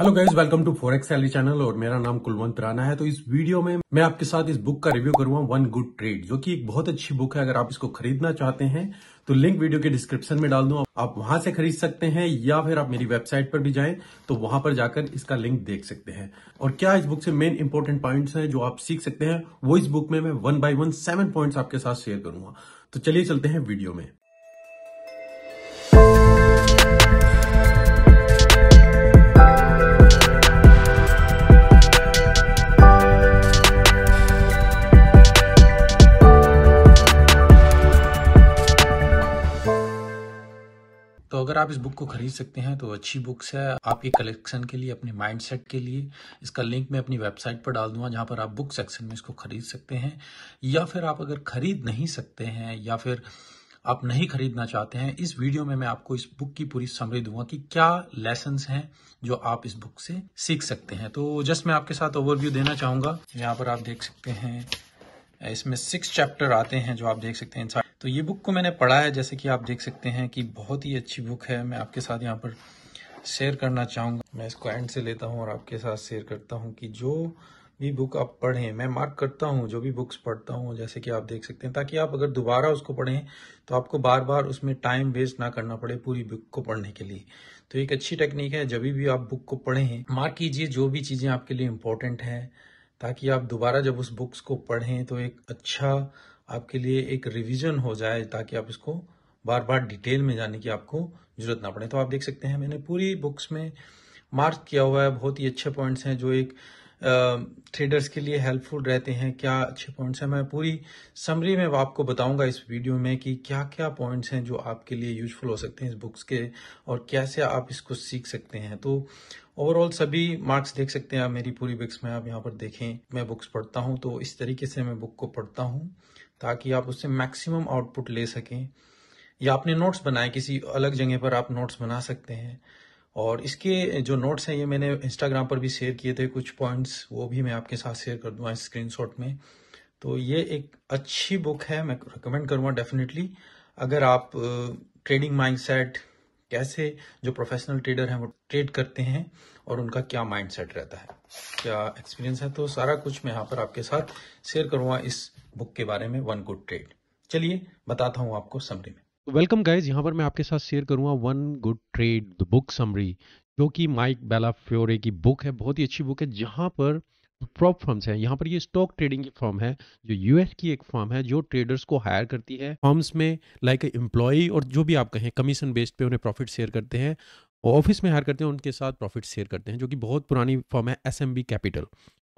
Hello guys welcome to four salary channel और मेरा नाम कुलवंत राणा है तो इस वीडियो में मैं आपके साथ इस बुक का रिव्यू करूंगा वन गुड ट्रेड जो कि एक बहुत अच्छी बुक है अगर आप इसको खरीदना चाहते हैं तो लिंक वीडियो के डिस्क्रिप्शन में डाल दू आप वहां से खरीद सकते हैं या फिर आप मेरी वेबसाइट पर भी जाएं तो वहां पर जाकर इसका लिंक देख सकते हैं और क्या इस बुक से मेन इंपॉर्टेंट पॉइंट है जो आप सीख सकते हैं वो इस बुक में मैं one by one seven point आपके साथ शेयर करूंगा तो चलिए चलते हैं वीडियो में आप इस बुक को खरीद सकते हैं तो अच्छी बुक्स है आपके कलेक्शन के लिए अपने माइंडसेट के लिए इसका लिंक मैं अपनी वेबसाइट पर डाल दूंगा जहां पर आप बुक सेक्शन में इसको खरीद सकते हैं या फिर आप अगर खरीद नहीं सकते हैं या फिर आप नहीं खरीदना चाहते हैं इस वीडियो में मैं आपको इस बुक की पूरी समरी दूंगा कि क्या लेसन हैं जो आप इस बुक से सीख सकते हैं तो जस्ट मैं आपके साथ ओवरव्यू देना चाहूंगा यहाँ पर आप देख सकते हैं इसमें सिक्स चैप्टर आते हैं जो आप देख सकते हैं तो ये बुक को मैंने पढ़ा है जैसे कि आप देख सकते हैं कि बहुत ही अच्छी बुक है मैं आपके साथ यहाँ पर शेयर करना चाहूँगा मैं इसको एंड से लेता हूँ और आपके साथ शेयर करता हूँ कि जो भी बुक आप पढ़ें मैं मार्क करता हूँ जो भी बुक्स पढ़ता हूँ जैसे कि आप देख सकते हैं ताकि आप अगर दोबारा उसको पढ़ें तो आपको बार बार उसमें टाइम वेस्ट ना करना पड़े पूरी बुक को पढ़ने के लिए तो एक अच्छी टेक्निक है जब भी आप बुक को पढ़ें मार्क कीजिए जो भी चीज़ें आपके लिए इम्पोर्टेंट हैं ताकि आप दोबारा जब उस बुक्स को पढ़ें तो एक अच्छा आपके लिए एक रिवीजन हो जाए ताकि आप इसको बार बार डिटेल में जाने की आपको जरूरत ना पड़े तो आप देख सकते हैं मैंने पूरी बुक्स में मार्क किया हुआ है बहुत ही अच्छे पॉइंट्स हैं जो एक ट्रेडर्स के लिए हेल्पफुल रहते हैं क्या अच्छे पॉइंट्स हैं मैं पूरी समरी में आपको बताऊंगा इस वीडियो में कि क्या क्या पॉइंट्स हैं जो आपके लिए यूजफुल हो सकते हैं इस बुक्स के और कैसे आप इसको सीख सकते हैं तो ओवरऑल सभी मार्क्स देख सकते हैं आप मेरी पूरी बुक्स में आप यहाँ पर देखें मैं बुक्स पढ़ता हूँ तो इस तरीके से मैं बुक को पढ़ता हूँ ताकि आप उससे मैक्सिमम आउटपुट ले सकें या आपने नोट्स बनाए किसी अलग जगह पर आप नोट्स बना सकते हैं और इसके जो नोट्स हैं ये मैंने इंस्टाग्राम पर भी शेयर किए थे कुछ पॉइंट्स वो भी मैं आपके साथ शेयर कर दूंगा स्क्रीनशॉट में तो ये एक अच्छी बुक है मैं रिकमेंड करूँगा डेफिनेटली अगर आप ट्रेडिंग माइंडसेट कैसे जो प्रोफेशनल ट्रेडर हैं वो ट्रेड करते हैं और उनका क्या माइंडसेट रहता है क्या एक्सपीरियंस है तो सारा कुछ मैं यहाँ पर आपके साथ शेयर करूंगा इस बुक के बारे में वन गुड ट्रेड चलिए बताता हूँ आपको समरी में वेलकम तो गाइज यहाँ पर मैं आपके साथ शेयर करूंगा one good trade the book summary जो कि माइक बेला फ्योरे की बुक है बहुत ही अच्छी बुक है जहाँ पर प्रॉप फर्म्स हैं यहाँ पर ये स्टॉक ट्रेडिंग की फर्म है जो यूएस की एक फर्म है जो ट्रेडर्स को हायर करती है फर्म्स में लाइक एम्प्लॉय और जो भी आप कहें कमीशन बेस्ड पे उन्हें प्रॉफिट शेयर करते हैं ऑफिस में हायर करते हैं उनके साथ प्रॉफिट शेयर करते हैं जो कि बहुत पुरानी फर्म है एस कैपिटल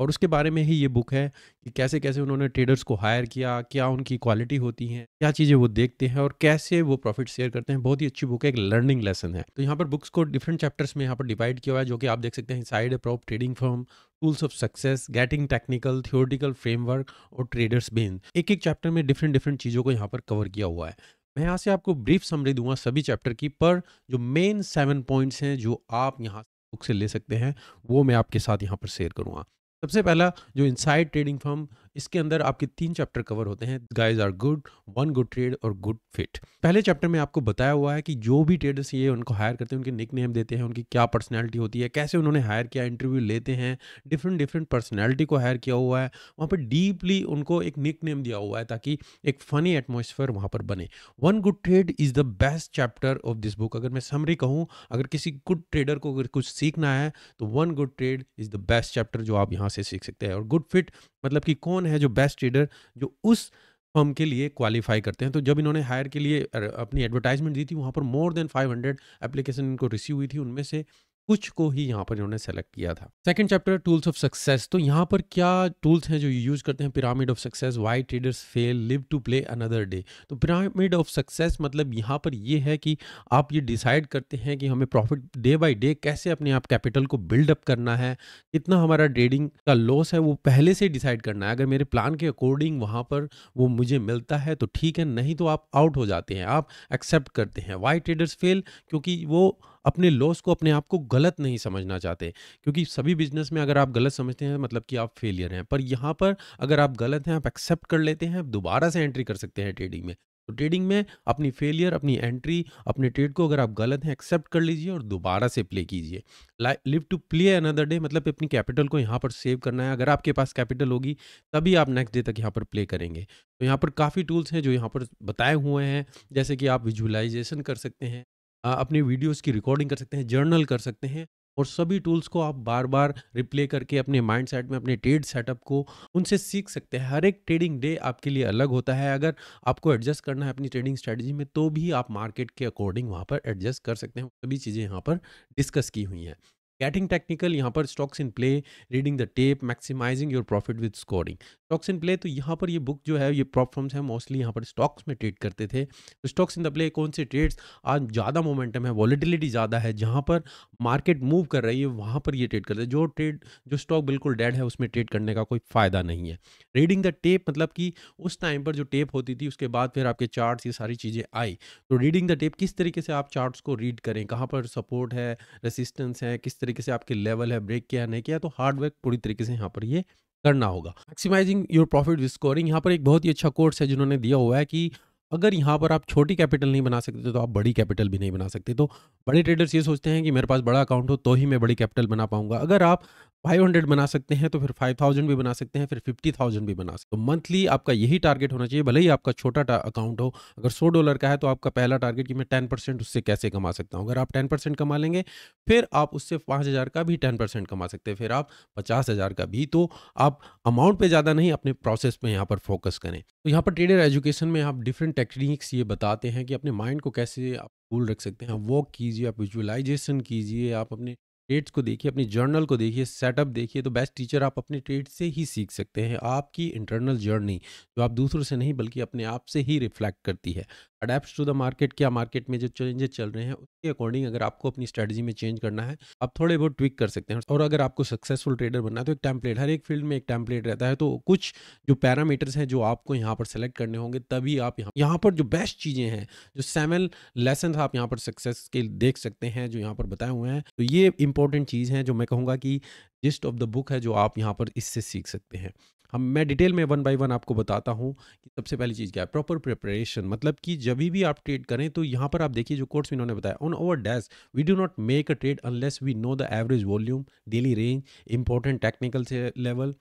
और उसके बारे में ही ये बुक है कि कैसे कैसे उन्होंने ट्रेडर्स को हायर किया क्या उनकी क्वालिटी होती है क्या चीज़ें वो देखते हैं और कैसे वो प्रॉफिट शेयर करते हैं बहुत ही अच्छी बुक है एक लर्निंग लेसन है तो यहाँ पर बुक्स को डिफरेंट चैप्टर्स में यहाँ पर डिवाइड किया हुआ है जो कि आप देख सकते हैं side prop trading firm tools of success getting technical theoretical framework और ट्रेडर्स बेन एक एक चैप्टर में डिफरेंट डिफरेंट चीज़ों को यहाँ पर कवर किया हुआ है मैं यहाँ से आपको ब्रीफ समरी दूंगा सभी चैप्टर की पर जो मेन सेवन पॉइंट्स हैं जो आप यहाँ बुक से ले सकते हैं वो मैं आपके साथ यहाँ पर शेयर करूँगा सबसे पहला जो इनसाइड ट्रेडिंग फर्म इसके अंदर आपके तीन चैप्टर कवर होते हैं guys are good one good trade और गुड फिट पहले चैप्टर में आपको बताया हुआ है कि जो भी ट्रेडर्स ये उनको हायर करते हैं उनके निक नेम देते हैं उनकी क्या पर्सनैलिटी होती है कैसे उन्होंने हायर किया इंटरव्यू लेते हैं डिफरेंट डिफरेंट पर्सनैलिटी को हायर किया हुआ है वहाँ पर डीपली उनको एक निक नेम दिया हुआ है ताकि एक फ़नी एटमोसफेयर वहाँ पर बने one good trade is the best chapter of this book अगर मैं समरी कहूँ अगर किसी गुड ट्रेडर को अगर कुछ सीखना है तो one good trade is the best chapter जो आप यहाँ से सीख सकते हैं और गुड फिट मतलब कि कौन है जो बेस्ट ट्रेडर जो उस फर्म के लिए क्वालिफाई करते हैं तो जब इन्होंने हायर के लिए अपनी एडवर्टाइजमेंट दी थी वहाँ पर मोर देन 500 एप्लीकेशन इनको रिसीव हुई थी उनमें से कुछ को ही यहाँ पर इन्होंने सेलेक्ट किया था second chapter tools of success तो यहाँ पर क्या टूल्स हैं जो यूज करते हैं pyramid of success why traders fail live to play another day तो पिरामिड ऑफ सक्सेस मतलब यहाँ पर ये है कि आप ये डिसाइड करते हैं कि हमें प्रॉफिट डे बाई डे कैसे अपने आप कैपिटल को बिल्डअप करना है कितना हमारा ट्रेडिंग का लॉस है वो पहले से डिसाइड करना है अगर मेरे प्लान के अकॉर्डिंग वहाँ पर वो मुझे मिलता है तो ठीक है नहीं तो आप आउट हो जाते हैं आप एक्सेप्ट करते हैं वाई ट्रेडर्स फेल क्योंकि वो अपने लॉस को अपने आप को गलत नहीं समझना चाहते क्योंकि सभी बिजनेस में अगर आप गलत समझते हैं मतलब कि आप फेलियर हैं पर यहाँ पर अगर आप गलत हैं आप एक्सेप्ट कर लेते हैं दोबारा से एंट्री कर सकते हैं ट्रेडिंग में तो ट्रेडिंग में अपनी फेलियर अपनी एंट्री अपने ट्रेड को अगर आप गलत हैं एक्सेप्ट कर लीजिए और दोबारा से प्ले कीजिए live to play another day मतलब अपनी कैपिटल को यहाँ पर सेव करना है अगर आपके पास कैपिटल होगी तभी आप नेक्स्ट डे तक यहाँ पर प्ले करेंगे तो यहाँ पर काफ़ी टूल्स हैं जो यहाँ पर बताए हुए हैं जैसे कि आप विजुअलाइजेशन कर सकते हैं अपने वीडियोस की रिकॉर्डिंग कर सकते हैं जर्नल कर सकते हैं और सभी टूल्स को आप बार बार रिप्ले करके अपने माइंड सेट में अपने ट्रेड सेटअप को उनसे सीख सकते हैं हर एक ट्रेडिंग डे आपके लिए अलग होता है अगर आपको एडजस्ट करना है अपनी ट्रेडिंग स्ट्रेटजी में तो भी आप मार्केट के अकॉर्डिंग वहाँ पर एडजस्ट कर सकते हैं सभी चीज़ें यहाँ पर डिस्कस की हुई हैं गेटिंग टेक्निकल यहाँ पर stocks in play reading the tape maximising your profit with scoring stocks in play तो यहाँ पर ये बुक जो है ये प्रॉफॉर्म्स है हैं मोस्टली यहाँ पर स्टॉक्स में ट्रेड करते थे तो stocks in the कौन से ट्रेड्स आज ज़्यादा मोमेंटम है वॉलीटिलिटी ज़्यादा है जहाँ पर मार्केट मूव कर रही है वहाँ पर ये ट्रेड करते हैं जो ट्रेड जो स्टॉक बिल्कुल डेड है उसमें ट्रेड करने का कोई फ़ायदा नहीं है रीडिंग द टेप मतलब कि उस टाइम पर जो टेप होती थी उसके बाद फिर आपके चार्ट्स ये सारी चीज़ें आई तो रीडिंग द टेप किस तरीके से आप चार्ट्स को रीड करें कहाँ पर सपोर्ट है रेसिस्टेंस है किस तरीके तरीके से आपके लेवल है ब्रेक किया नहीं किया तो हार्डवर्क पूरी तरीके से यहाँ पर ये करना होगा maximising your profit with scoring यहाँ पर एक बहुत ही अच्छा कोर्स है जिन्होंने दिया हुआ है कि अगर यहाँ पर आप छोटी कैपिटल नहीं बना सकते तो आप बड़ी कैपिटल भी नहीं बना सकते तो बड़े ट्रेडर्स ये सोचते हैं कि मेरे पास बड़ा अकाउंट हो तो ही मैं बड़ी कैपिटल बना पाऊंगा अगर आप 500 बना सकते हैं तो फिर 5000 भी बना सकते हैं फिर 50000 भी बना सकते तो मंथली आपका यही टारगेट होना चाहिए भले ही आपका छोटा अकाउंट हो अगर 100 डॉलर का है तो आपका पहला टारगेट कि मैं 10 परसेंट उससे कैसे कमा सकता हूँ अगर आप 10 परसेंट कमा लेंगे फिर आप उससे 5000 का भी 10 परसेंट कमा सकते हैं फिर आप पचास का भी तो आप अमाउंट पर ज़्यादा नहीं अपने प्रोसेस पर यहाँ पर फोकस करें तो यहाँ पर ट्रेडर एजुकेशन में आप डिफरेंट टेक्निक्स ये बताते हैं कि अपने माइंड को कैसे आप कूल रख सकते हैं वॉक कीजिए आप विजुअलाइजेशन कीजिए आप अपने ट्रेड्स को देखिए अपनी जर्नल को देखिए सेटअप देखिए तो बेस्ट टीचर आप अपने ट्रेड से ही सीख सकते हैं आपकी इंटरनल जर्नी जो आप दूसरों से नहीं बल्कि अपने आप से ही रिफ्लेक्ट करती है अडेप्ट टू द मार्केट क्या मार्केट में जो चेंजेस चल रहे हैं उसके अकॉर्डिंग अगर आपको अपनी स्ट्रेटजी में चेंज करना है आप थोड़े बहुत ट्विक कर सकते हैं और अगर आपको सक्सेसफुल ट्रेडर बनना है तो एक टैंपलेट हर एक फील्ड में एक टैंपलेट रहता है तो कुछ जो पैरामीटर्स हैं जो आपको यहाँ पर सेलेक्ट करने होंगे तभी आप यहाँ यहाँ पर जो बेस्ट चीज़ें हैं जो सेवन लेसन आप यहाँ पर सक्सेस के देख सकते हैं जो यहाँ पर बताए हुए हैं तो ये इंपॉर्टेंट चीज़ हैं जो मैं कहूँगा कि जिस्ट ऑफ द बुक है जो आप यहाँ पर इससे सीख सकते हैं हम मैं डिटेल में वन बाय वन आपको बताता हूँ कि सबसे पहली चीज़ क्या है प्रॉपर प्रिपरेशन मतलब कि जब भी आप ट्रेड करें तो यहाँ पर आप देखिए जो कोर्स इन्होंने बताया on our desk we do not make a trade unless we know the average volume daily range important technical level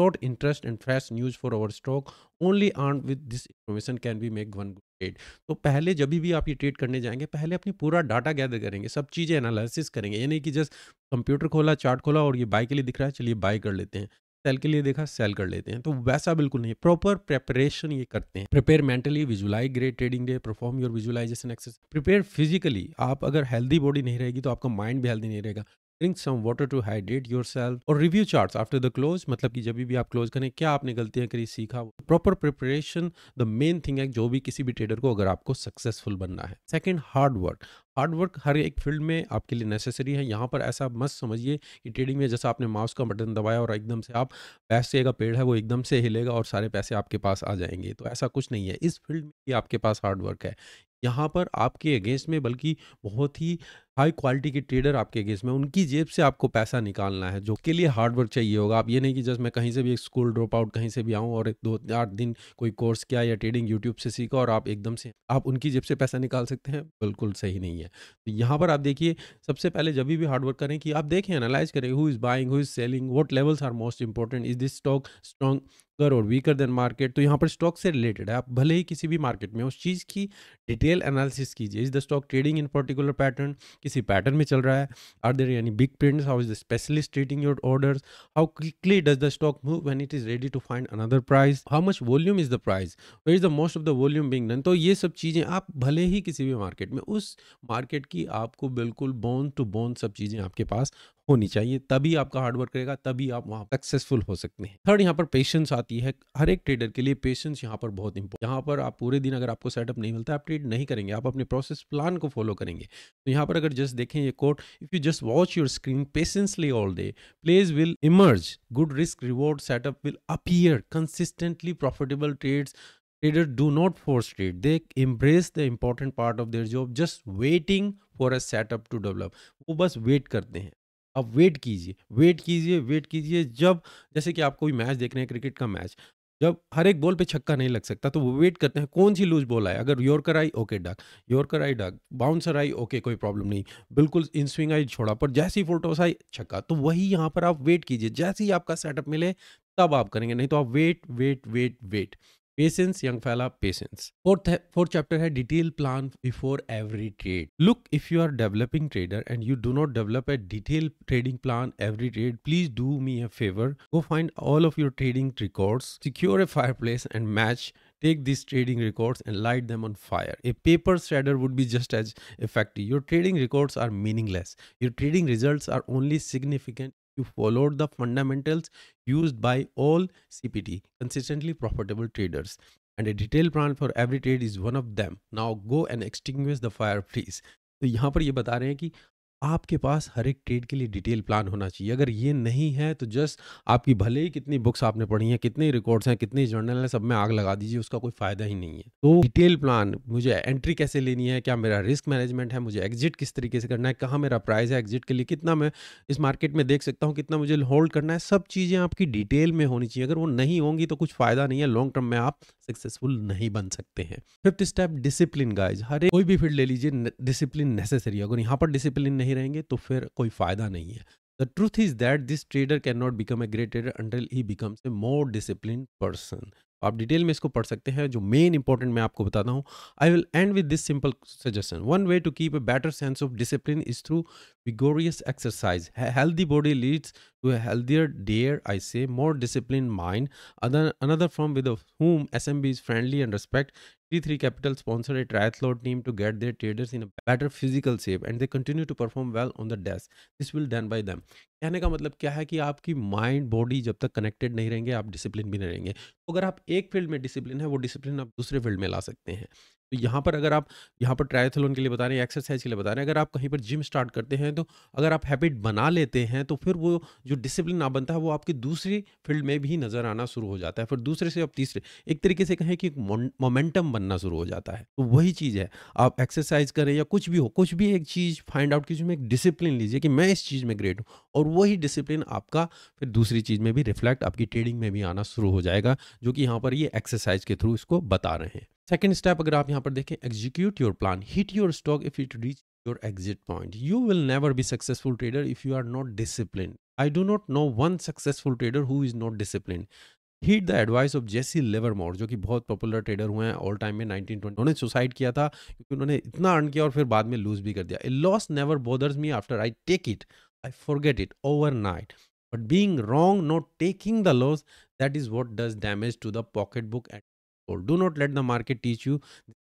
short interest and fresh news for our stock only armed with this information can be make one good trade तो पहले जब भी आप ये trade करने जाएंगे पहले अपनी पूरा डाटा गैदर करेंगे सब चीज़ें एनालिसिस करेंगे यानी कि जस्ट कंप्यूटर खोला चार्ट खोला और ये बाय के लिए दिख रहा है चलिए बाय कर लेते हैं सेल के लिए देखा सेल कर लेते हैं तो वैसा बिल्कुल नहीं प्रॉपर प्रिपरेशन ये करते हैं prepare mentally visualise great trading day perform your visualisation exercise prepare physically आप अगर हेल्दी बॉडी नहीं रहेगी तो आपका माइंड भी हेल्दी नहीं रहेगा drink some water to hydrate yourself और review chart after the close मतलब कि जब भी आप क्लोज करें क्या आपने गलतियां करी सीखा proper preparation the main thing है जो भी किसी भी ट्रेडर को अगर आपको सक्सेसफुल बनना है सेकेंड हार्ड वर्क हार्डवर्क हर एक फील्ड में आपके लिए नेसेसरी है यहाँ पर ऐसा मत समझिए कि ट्रेडिंग में जैसा आपने माउस का बटन दबाया और एकदम से आप पैसे का पेड़ है वो एकदम से हिलेगा और सारे पैसे आपके पास आ जाएंगे तो ऐसा कुछ नहीं है इस फील्ड में भी आपके पास हार्डवर्क है यहाँ पर आपके अगेंस्ट में बल्कि बहुत ही हाई क्वालिटी के ट्रेडर आपके अगेंस्ट में उनकी जेब से आपको पैसा निकालना है जो के लिए हार्डवर्क चाहिए होगा आप ये नहीं कि जस्ट मैं कहीं से भी स्कूल ड्रॉप आउट कहीं से भी आऊँ और दो आठ दिन कोई कोर्स किया या ट्रेडिंग यूट्यूब से सीखा और आप एकदम से आप उनकी जेब से पैसा निकाल सकते हैं बिल्कुल सही नहीं है तो यहाँ पर आप देखिए सबसे पहले जब भी हार्डवर्क करें कि आप देखें एनालाइज करें who is buying who is selling what levels are most important is this stock strong और वीकर देन मार्केट तो यहाँ पर स्टॉक से रिलेटेड है आप भले ही किसी भी मार्केट में उस चीज़ की डिटेल एनालिसिस कीजिए is the stock trading in particular pattern कि किसी पैटर्न में चल रहा है आर देर यानी big prints how is the specialist treating your order how quickly does the stock move when it is ready to find another price how much volume is the price where is the most of the volume being done तो ये सब चीज़ें आप भले ही किसी भी market में उस मार्केट की आपको बिल्कुल बोन टू बोन सब चीज़ें आपके पास होनी चाहिए तभी आपका हार्डवर्क रहेगा तभी आप वहाँ सक्सेसफुल हो सकते हैं थर्ड यहाँ पर पेशेंस आती है हर एक ट्रेडर के लिए पेशेंस यहाँ पर बहुत इंपॉर्टेंट यहाँ पर आप पूरे दिन अगर आपको सेटअप नहीं मिलता आप ट्रेड नहीं करेंगे आप अपने प्रोसेस प्लान को फॉलो करेंगे तो यहाँ पर अगर जस्ट देखें ये quote if you just watch your screen patiently all day plays will emerge good risk reward setup will appear consistently profitable trades trader do not force trade they embrace the important part of their job just waiting for a setup to develop वो बस wait करते हैं अब wait कीजिए wait कीजिए wait कीजिए जब जैसे कि आप कोई मैच देख रहे हैं क्रिकेट का मैच जब हर एक बॉल पे छक्का नहीं लग सकता तो वो वेट करते हैं कौन सी लूज बॉल आए अगर यॉर्कर आई ओके डक यॉर्कर आई डक बाउंसर आई ओके कोई प्रॉब्लम नहीं बिल्कुल इन स्विंग आई छोड़ा पर जैसी फोटोस आई छक्का तो वही यहाँ पर आप वेट कीजिए जैसे ही आपका सेटअप मिले तब आप करेंगे नहीं तो आप wait wait wait wait Patience, young fella, patience. Fourth, fourth chapter है detailed plan before every trade. Look, if you are developing trader and you do not develop a detailed trading plan every trade, please do me a favor. Go find all of your trading records, secure a fireplace and match take these trading records and light them on fire. A paper shredder would be just as effective. Your trading records are meaningless. Your trading results are only significant you followed the fundamentals used by all CPT, consistently profitable traders. And a detailed plan for every trade is one of them. Now go and extinguish the fire, please. तो यहाँ पर ये बता रहे हैं कि आपके पास हर एक ट्रेड के लिए डिटेल प्लान होना चाहिए अगर ये नहीं है तो जस्ट आपकी भले ही कितनी बुक्स आपने पढ़ी हैं कितने रिकॉर्ड्स हैं कितने जर्नल हैं सब में आग लगा दीजिए उसका कोई फायदा ही नहीं है तो डिटेल प्लान मुझे एंट्री कैसे लेनी है क्या मेरा रिस्क मैनेजमेंट है मुझे एग्जिट किस तरीके से करना है कहाँ मेरा प्राइस है एग्जिट के लिए कितना मैं इस मार्केट में देख सकता हूँ कितना मुझे होल्ड करना है सब चीज़ें आपकी डिटेल में होनी चाहिए अगर वो नहीं होंगी तो कुछ फ़ायदा नहीं है लॉन्ग टर्म में आप सक्सेसफुल नहीं बन सकते हैं फिफ्थ स्टेप डिसिप्लिन गाइज हर एक कोई भी फील्ड ले लीजिए डिसिप्लिन नेसेसरी अगर यहाँ पर डिसिप्लिन नहीं रहेंगे तो फिर कोई फायदा नहीं है the truth is that this trader can not become a great trader he becomes a more discipline person तो आप डिटेल में इसको पढ़ सकते हैं जो मेन इंपॉर्टेंट मैं आपको बताता हूँ I will end with this simple suggestion one way to keep a better sense of discipline is through vigorous exercise healthy body leads to healthier dare I say more discipline mind other another from with M B is friendly and respect T3 Capital sponsored a triathlon team to get their traders in a better physical shape and they continue to perform well on the desk. This will done by them. कहने का मतलब क्या है कि आपकी mind body जब तक connected नहीं रहेंगे आप डिसिप्लिन भी नहीं रहेंगे तो अगर आप एक फील्ड में डिसिप्लिन है वो डिसिप्लिन आप दूसरे फील्ड में ला सकते हैं तो यहाँ पर अगर आप यहाँ पर ट्रायथलोन के लिए बता रहे हैं एक्सरसाइज के लिए बता रहे हैं अगर आप कहीं पर जिम स्टार्ट करते हैं तो अगर आप हैबिट बना लेते हैं तो फिर वो जो डिसिप्लिन आप बनता है वो आपकी दूसरी फील्ड में भी नज़र आना शुरू हो जाता है फिर दूसरे से आप तीसरे एक तरीके से कहें कि मोमेंटम बनना शुरू हो जाता है तो वही चीज़ है आप एक्सरसाइज करें या कुछ भी हो कुछ भी एक चीज़ फाइंड आउट कीजिए एक डिसिप्लिन लीजिए कि मैं इस चीज़ में ग्रेट हूँ और वही डिसिप्लिन आपका फिर दूसरी चीज़ में भी रिफ्लेक्ट आपकी ट्रेडिंग में भी आना शुरू हो जाएगा जो कि यहाँ पर ये एक्सरसाइज के थ्रू इसको बता रहे हैं सेकेंड स्टेप अगर आप यहाँ पर देखें execute your plan hit your stock if it reach your exit point you will never be successful trader if you are not discipline I do not know one successful trader who is not discipline heed the advice of Jesse Moore जो कि बहुत popular trader हुए हैं all time में 1920 उन्होंने suicide किया था क्योंकि उन्होंने इतना अर्न किया और फिर बाद में लूज भी कर दिया a loss never bothers me after I take it I forget it overnight but being wrong not taking the loss that is what does damage to the pocketbook and fall do not let the market teach you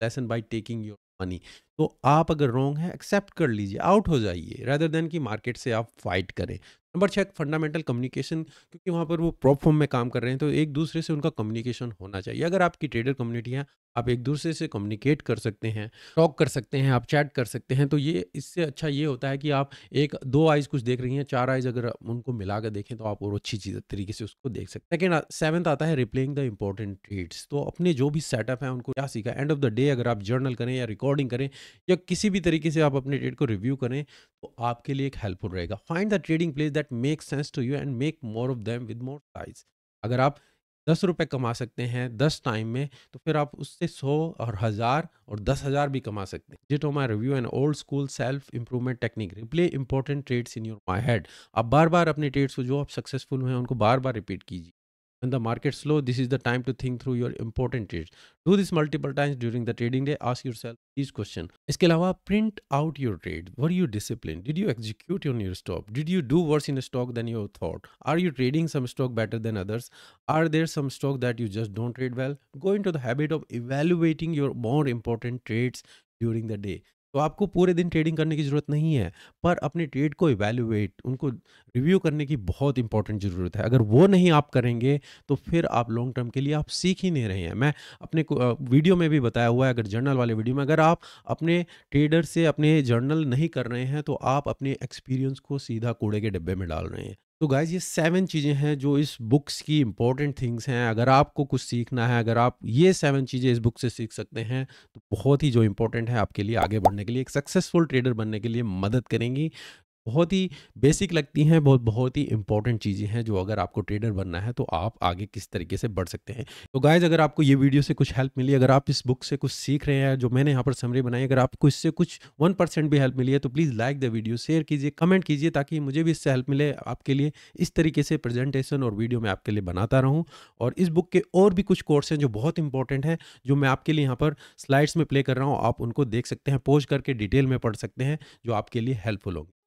lesson by taking your money तो आप अगर wrong है accept कर लीजिए out हो जाइए rather than कि market से आप फाइट करें नंबर छः फंडामेंटल कम्युनिकेशन क्योंकि वहाँ पर वो प्रॉप फॉर्म में काम कर रहे हैं तो एक दूसरे से उनका कम्युनिकेशन होना चाहिए अगर आपकी ट्रेडर कम्युनिटी है आप एक दूसरे से कम्युनिकेट कर सकते हैं टॉक कर सकते हैं आप चैट कर सकते हैं तो ये इससे अच्छा ये होता है कि आप एक दो आइज कुछ देख रही हैं चार आइज अगर उनको मिला कर देखें तो आप और अच्छी चीज़ तरीके से उसको देख सकते हैं सेकेंड सेवन्थ uh, आता है रिप्लेइंग द इम्पोर्टेंट ट्रेड्स तो अपने जो भी सेटअप है उनको क्या सीखा एंड ऑफ द डे अगर आप जर्नल करें या रिकॉर्डिंग करें या किसी भी तरीके से आप अपने ट्रेड को रिव्यू करें तो आपके लिए एक हेल्पफुल रहेगा find the trading place that make sense to you and make more of them with more size अगर आप दस रुपये कमा सकते हैं दस टाइम में तो फिर आप उससे सौ और हज़ार और दस हज़ार भी कमा सकते हैं जिटो my review and old school self improvement technique replay important trades in your my head आप बार बार अपने ट्रेड्स को जो आप सक्सेसफुल हुए हैं उनको बार बार रिपीट कीजिए When the market's slow, this is the time to think through your important trades. Do this multiple times during the trading day. Ask yourself these questions. इसके अलावा print out your trade. Were you disciplined? Did you execute on your stop? Did you do worse in a stock than you thought? Are you trading some stock better than others? Are there some stock that you just don't trade well? Go into the habit of evaluating your more important trades during the day. तो आपको पूरे दिन trading करने की ज़रूरत नहीं है पर अपने ट्रेड को इवेल्युएट उनको रिव्यू करने की बहुत इंपॉर्टेंट ज़रूरत है अगर वो नहीं आप करेंगे तो फिर आप लॉन्ग टर्म के लिए आप सीख ही नहीं रहे हैं मैं अपने वीडियो में भी बताया हुआ है अगर जर्नल वाले वीडियो में अगर आप अपने ट्रेडर से अपने जर्नल नहीं कर रहे हैं तो आप अपने एक्सपीरियंस को सीधा कूड़े के डिब्बे में डाल रहे हैं तो गाइज ये सेवन चीज़ें हैं जो इस बुक्स की इंपॉर्टेंट थिंग्स हैं अगर आपको कुछ सीखना है अगर आप ये सेवन चीज़ें इस बुक से सीख सकते हैं तो बहुत ही जो इम्पोर्टेंट है आपके लिए आगे बढ़ने के लिए एक सक्सेसफुल ट्रेडर बनने के लिए मदद करेंगी बहुत ही बेसिक लगती हैं बहुत बहुत ही इंपॉर्टेंट चीज़ें हैं जो अगर आपको ट्रेडर बनना है तो आप आगे किस तरीके से बढ़ सकते हैं तो गाइज अगर आपको ये वीडियो से कुछ हेल्प मिली अगर आप इस बुक से कुछ सीख रहे हैं जो मैंने यहाँ पर समरी बनाई अगर आपको इससे कुछ वन परसेंट भी हेल्प मिली है तो please like the video share कीजिए कमेंट कीजिए ताकि मुझे भी इससे हेल्प मिले आपके लिए इस तरीके से प्रेजेंटेशन और वीडियो मैं आपके लिए बनाता रहूँ और इस बुक के और भी कुछ कोर्स हैं जो बहुत इंपॉर्टेंट हैं जो मैं आपके लिए यहाँ पर स्लाइड्स में प्ले कर रहा हूँ आप उनको देख सकते हैं पोज करके डिटेल में पढ़ सकते हैं जो आपके लिए हेल्पफुल होंगे